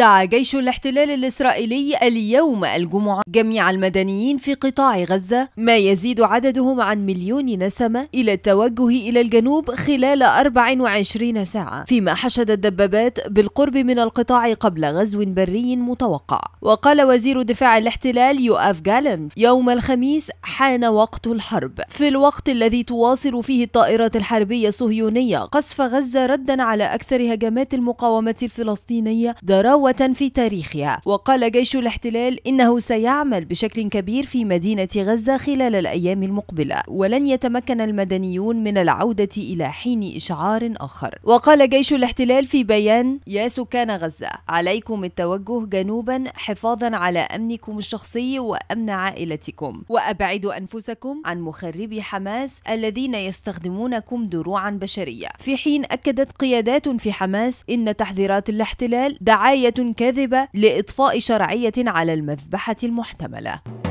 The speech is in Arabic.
دعا جيش الاحتلال الإسرائيلي اليوم الجمعة جميع المدنيين في قطاع غزة ما يزيد عددهم عن مليون نسمة إلى التوجه إلى الجنوب خلال 24 ساعة فيما حشد الدبابات بالقرب من القطاع قبل غزو بري متوقع وقال وزير دفاع الاحتلال يؤاف جالن يوم الخميس حان وقت الحرب في الوقت الذي تواصل فيه الطائرات الحربية الصهيونية قصف غزة ردا على أكثر هجمات المقاومة الفلسطينية ضراوة مشوهة في تاريخها وقال جيش الاحتلال إنه سيعمل بشكل كبير في مدينة غزة خلال الأيام المقبلة ولن يتمكن المدنيون من العودة إلى حين إشعار آخر وقال جيش الاحتلال في بيان يا سكان غزة عليكم التوجه جنوبا حفاظا على أمنكم الشخصي وأمن عائلتكم وأبعدوا أنفسكم عن مخربي حماس الذين يستخدمونكم دروعا بشرية في حين أكدت قيادات في حماس إن تحذيرات الاحتلال دعاية كاذبة لإطفاء شرعية على المذبحة المحتملة